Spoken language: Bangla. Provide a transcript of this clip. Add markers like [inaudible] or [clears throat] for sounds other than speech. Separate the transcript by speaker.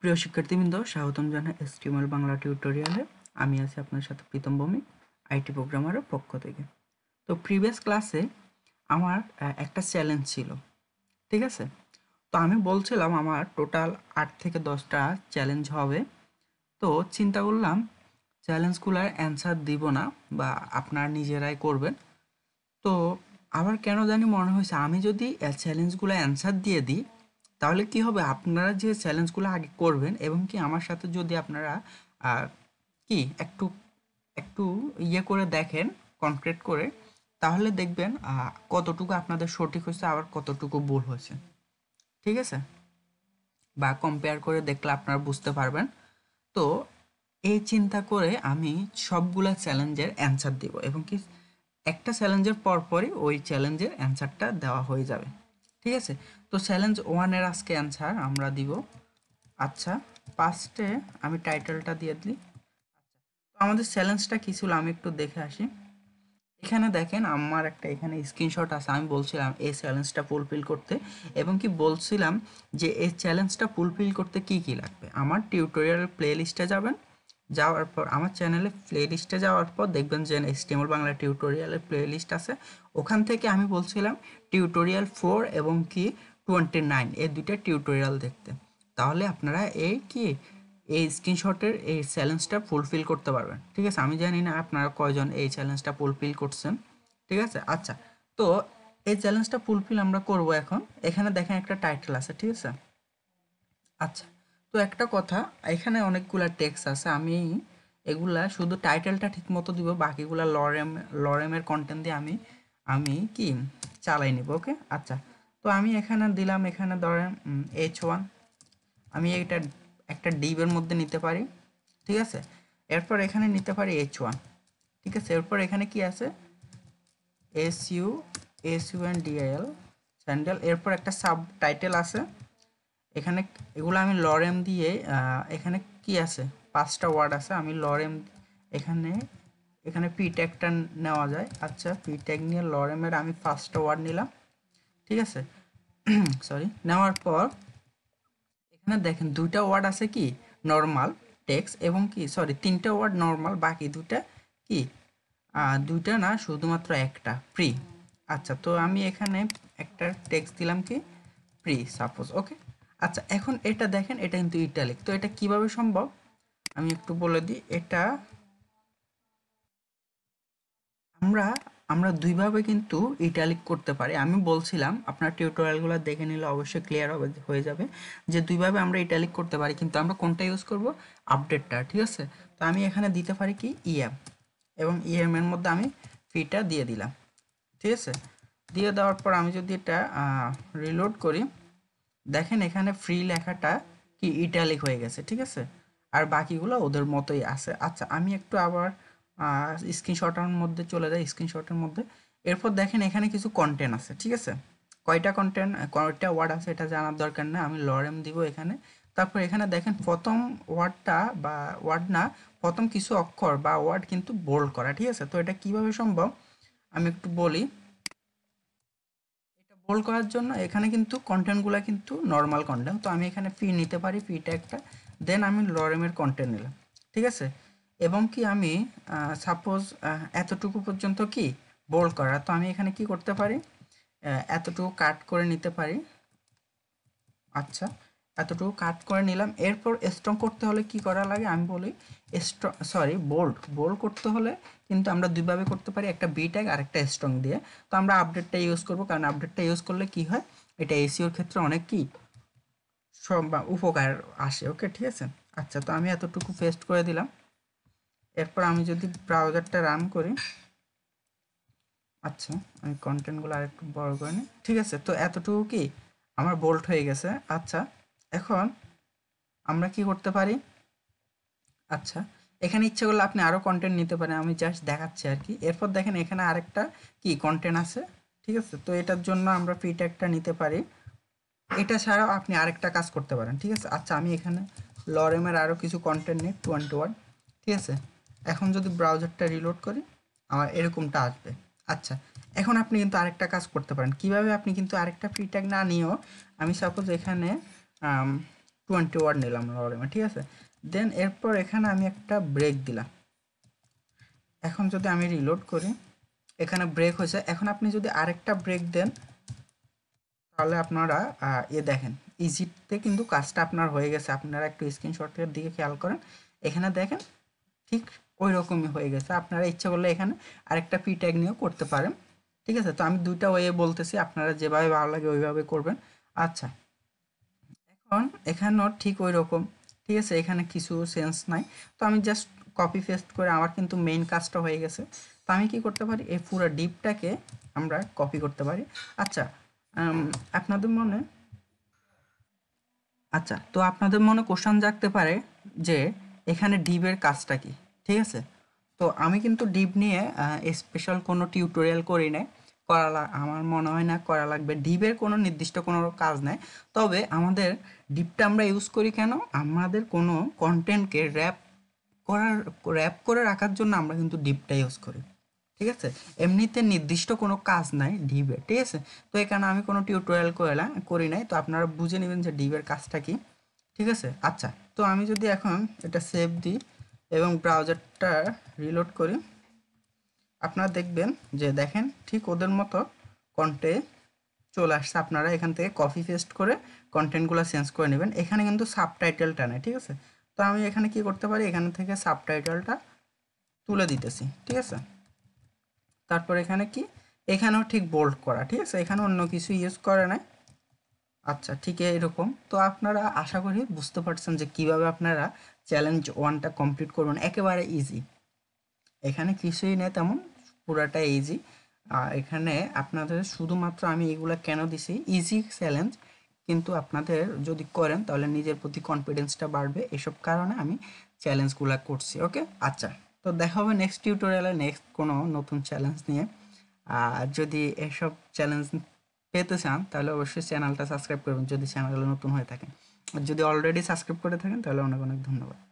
Speaker 1: প্রিয় শিক্ষার্থীবৃন্দ স্বাগতম জানা এসটিএমএল বাংলা টিউটোরিয়ালে আমি আছি আপনার সাথে প্রীতম ভৌমিক আইটি প্রোগ্রামারের পক্ষ থেকে তো প্রিভিয়াস ক্লাসে আমার একটা চ্যালেঞ্জ ছিল ঠিক আছে তো আমি বলছিলাম আমার টোটাল আট থেকে দশটা চ্যালেঞ্জ হবে তো চিন্তা করলাম চ্যালেঞ্জগুলোর অ্যান্সার দিব না বা আপনার নিজেরাই করবেন তো আবার কেন জানি মনে হয়েছে আমি যদি চ্যালেঞ্জগুলো অ্যান্সার দিয়ে দিই তাহলে কি হবে আপনারা যে চ্যালেঞ্জগুলো আগে করবেন এবং কি আমার সাথে যদি আপনারা কি একটু একটু ইয়ে করে দেখেন কনক্রিট করে তাহলে দেখবেন কতটুকু আপনাদের সঠিক হয়েছে আবার কতটুকু ভুল হয়েছে ঠিক আছে বা কম্পেয়ার করে দেখলে আপনারা বুঝতে পারবেন তো এই চিন্তা করে আমি সবগুলা চ্যালেঞ্জের অ্যান্সার দিব এবং কি একটা চ্যালেঞ্জের পরপরই ওই চ্যালেঞ্জের অ্যান্সারটা দেওয়া হয়ে যাবে ঠিক আছে তো চ্যালেঞ্জ ওয়ানের আজকে অ্যান্সার আমরা দিব আচ্ছা ফার্স্টে আমি টাইটেলটা দিয়ে দিই তো আমাদের চ্যালেঞ্জটা কী ছিল আমি একটু দেখে আসি এখানে দেখেন আমার একটা এখানে স্ক্রিনশট আছে আমি বলছিলাম এই চ্যালেঞ্জটা ফুলফিল করতে এবং কি বলছিলাম যে এই চ্যালেঞ্জটা ফুলফিল করতে কি কি লাগবে আমার টিউটোরিয়াল প্লে লিস্টে যাবেন যাওয়ার পর আমার চ্যানেলে প্লেলিস্টে যাওয়ার পর দেখবেন যে এসটিএমএল বাংলা টিউটোরিয়ালের প্লেলিস্ট আছে ওখান থেকে আমি বলছিলাম টিউটোরিয়াল ফোর এবং কি টোয়েন্টি নাইন এই দুইটা টিউটোরিয়াল দেখতে তাহলে আপনারা এই কি এই স্ক্রিনশটের এই চ্যালেঞ্জটা ফুলফিল করতে পারবেন ঠিক আছে আমি জানি না আপনারা কয়জন এই চ্যালেঞ্জটা ফুলফিল করছেন ঠিক আছে আচ্ছা তো এই চ্যালেঞ্জটা ফুলফিল আমরা করব এখন এখানে দেখেন একটা টাইটেল আছে ঠিক আছে আচ্ছা তো একটা কথা এখানে অনেকগুলা টেক্স আছে আমি এগুলা শুধু টাইটেলটা ঠিক মতো দিব বাকিগুলা লরেম লরেমের কন্টেন্ট দিয়ে আমি আমি কি চালাই নিব ওকে আচ্ছা তো আমি এখানে দিলাম এখানে ধরেন এইচ ওয়ান আমি এটা একটা ডিবের মধ্যে নিতে পারি ঠিক আছে এরপর এখানে নিতে পারি এইচ ওয়ান ঠিক আছে এরপর এখানে কি আছে S U S U N DL sandal এরপর একটা সাব টাইটেল আছে এখানে এগুলো আমি লরেম দিয়ে এখানে কি আছে পাঁচটা ওয়ার্ড আছে আমি লরেম এখানে এখানে পি ট্যাগটা নেওয়া যায় আচ্ছা পি ট্যাগ নিয়ে লরেমের আমি পাঁচটা ওয়ার্ড নিলাম ঠিক আছে সরি [clears throat] নেওয়ার পর এখানে দেখেন দুইটা ওয়ার্ড আছে কি নর্মাল টেক্স এবং কি সরি তিনটা ওয়ার্ড নর্মাল বাকি দুটা কি দুইটা না শুধুমাত্র একটা প্রি আচ্ছা তো আমি এখানে একটা টেক্স দিলাম কি প্রি সাপোজ ওকে আচ্ছা এখন এটা দেখেন এটা কিন্তু ইটালিক তো এটা কিভাবে সম্ভব আমি একটু বলে দিই এটা আমরা আমরা দুইভাবে কিন্তু ইটালিক করতে পারি আমি বলছিলাম আপনার টিউটোরিয়ালগুলো দেখে নিলে অবশ্যই ক্লিয়ার হবে হয়ে যাবে যে দুইভাবে আমরা ইটালিক করতে পারি কিন্তু আমরা কোনটা ইউজ করব আপডেটটা ঠিক আছে তো আমি এখানে দিতে পারি কি ইএম e এবং ইএম e এর মধ্যে আমি ফিটা দিয়ে দিলাম ঠিক আছে দিয়ে দেওয়ার পর আমি যদি এটা রিলোড করি দেখেন এখানে ফ্রি লেখাটা কি ইটালিক হয়ে গেছে ঠিক আছে আর বাকিগুলো ওদের মতোই আছে আচ্ছা আমি একটু আবার স্ক্রিনশটের মধ্যে চলে যাই স্ক্রিনশটের মধ্যে এরপর দেখেন এখানে কিছু কন্টেন্ট আছে ঠিক আছে কয়টা কন্টেন্ট কয়টা ওয়ার্ড আছে এটা জানার দরকার না আমি লরেম দিব এখানে তারপর এখানে দেখেন প্রথম ওয়ার্ডটা বা ওয়ার্ড না প্রথম কিছু অক্ষর বা ওয়ার্ড কিন্তু বোল্ড করা ঠিক আছে তো এটা কিভাবে সম্ভব আমি একটু বলি কল করার জন্য এখানে কিন্তু কন্টেন্টগুলো কিন্তু নর্মাল কন্টেন্ট তো আমি এখানে পি নিতে পারি পিটা একটা দেন আমি লরেমের কন্টেন্ট নিলাম ঠিক আছে এবং কি আমি সাপোজ এতটুকু পর্যন্ত কি বোল্ড করা তো আমি এখানে কি করতে পারি এতটুকু কাট করে নিতে পারি আচ্ছা এতটুকু কাট করে নিলাম এরপর স্ট্রং করতে হলে কি করা লাগে আমি বলি স্ট্রং সরি বোল্ড বোল্ড করতে হলে কিন্তু আমরা দুইভাবে করতে পারি একটা বি ট্যাগ আর একটা স্ট্রং দিয়ে তো আমরা আপডেটটা ইউজ করব কারণ আপডেটটা ইউজ করলে কি হয় এটা এসিওর ক্ষেত্রে অনেক কি সব উপকার আসে ওকে ঠিক আছে আচ্ছা তো আমি এতটুকু পেস্ট করে দিলাম এরপর আমি যদি ব্রাউজারটা রান করি আচ্ছা আমি কন্টেন্টগুলো আরেকটু বড় করে নিই ঠিক আছে তো এতটুকু কি আমার বোল্ট হয়ে গেছে আচ্ছা এখন আমরা কি করতে পারি আচ্ছা এখানে ইচ্ছে করলে আপনি আরও কন্টেন্ট নিতে পারেন আমি জাস্ট দেখাচ্ছি আর কি এরপর দেখেন এখানে আরেকটা কি কন্টেন্ট আছে ঠিক আছে তো এটার জন্য আমরা ফ্রি ট্যাগটা নিতে পারি এটা ছাড়াও আপনি আরেকটা কাজ করতে পারেন ঠিক আছে আচ্ছা আমি এখানে লরেমের আরও কিছু কন্টেন্ট নিই টু ওয়ান টু ওয়ান ঠিক আছে এখন যদি ব্রাউজারটা রিলোড করি আমার এরকমটা আসবে আচ্ছা এখন আপনি কিন্তু আরেকটা কাজ করতে পারেন কিভাবে আপনি কিন্তু আরেকটা ফ্রি ট্যাগ না নিয়েও আমি সাপোজ এখানে টোয়েন্টি ওয়ার্ড নিলাম লগারিদমে ঠিক আছে দেন এরপর এখানে আমি একটা ব্রেক দিলাম এখন যদি আমি রিলোড করি এখানে ব্রেক হয়েছে এখন আপনি যদি আরেকটা ব্রেক দেন তাহলে আপনারা এ দেখেন ইজিতে কিন্তু কাজটা আপনার হয়ে গেছে আপনারা একটু স্ক্রিনশটের দিকে খেয়াল করেন এখানে দেখেন ঠিক ওই রকমই হয়ে গেছে আপনারা ইচ্ছা করলে এখানে আরেকটা পি ট্যাগ নিয়েও করতে পারেন ঠিক আছে তো আমি দুইটা ওয়ে বলতেছি আপনারা যেভাবে ভালো লাগে ওইভাবে করবেন আচ্ছা কারণ এখানেও ঠিক ওই রকম ঠিক আছে এখানে কিছু সেন্স নাই তো আমি জাস্ট কপি পেস্ট করে আমার কিন্তু মেইন কাজটা হয়ে গেছে তো আমি কি করতে পারি এই পুরো ডিপটাকে আমরা কপি করতে পারি আচ্ছা আপনাদের মনে আচ্ছা তো আপনাদের মনে কোশ্চান জাগতে পারে যে এখানে ডিপের কাজটা কি ঠিক আছে তো আমি কিন্তু ডিপ নিয়ে স্পেশাল কোনো টিউটোরিয়াল করি নাই করা আমার মনে হয় না করা লাগবে ডিপের কোনো নির্দিষ্ট কোনো কাজ নাই তবে আমাদের ডিপটা আমরা ইউজ করি কেন আমাদের কোনো কন্টেন্টকে র্যাপ করার র্যাপ করে রাখার জন্য আমরা কিন্তু ডিপটা ইউজ করি ঠিক আছে এমনিতে নির্দিষ্ট কোনো কাজ নাই ডিবের ঠিক আছে তো এখানে আমি কোনো টিউটোরিয়াল করলাম করি নাই তো আপনারা বুঝে নেবেন যে ডিবের কাজটা কি ঠিক আছে আচ্ছা তো আমি যদি এখন এটা সেভ দিই এবং ব্রাউজারটা রিলোড করি আপনারা দেখবেন যে দেখেন ঠিক ওদের মতো কন্টে চলে আসছে আপনারা এখান থেকে কপি পেস্ট করে কন্টেন্টগুলো চেঞ্জ করে নেবেন এখানে কিন্তু সাবটাইটেলটা নেই ঠিক আছে তো আমি এখানে কি করতে পারি এখান থেকে সাবটাইটেলটা তুলে দিতেছি ঠিক আছে তারপর এখানে কি এখানেও ঠিক বোল্ড করা ঠিক আছে এখানে অন্য কিছু ইউজ করে নাই আচ্ছা ঠিক এরকম তো আপনারা আশা করি বুঝতে পারছেন যে কিভাবে আপনারা চ্যালেঞ্জ ওয়ানটা কমপ্লিট করবেন একেবারে ইজি এখানে কিছুই নেই তেমন পুরাটা ইজি আর এখানে আপনাদের শুধুমাত্র আমি এগুলা কেন দিছি ইজি চ্যালেঞ্জ কিন্তু আপনাদের যদি করেন তাহলে নিজের প্রতি কনফিডেন্সটা বাড়বে এসব কারণে আমি চ্যালেঞ্জগুলো করছি ওকে আচ্ছা তো দেখা হবে নেক্সট টিউটোরিয়ালে নেক্সট কোনো নতুন চ্যালেঞ্জ নিয়ে আর যদি এসব চ্যালেঞ্জ পেতে চান তাহলে অবশ্যই চ্যানেলটা সাবস্ক্রাইব করবেন যদি চ্যানেলগুলো নতুন হয়ে থাকেন আর যদি অলরেডি সাবস্ক্রাইব করে থাকেন তাহলে অনেক অনেক ধন্যবাদ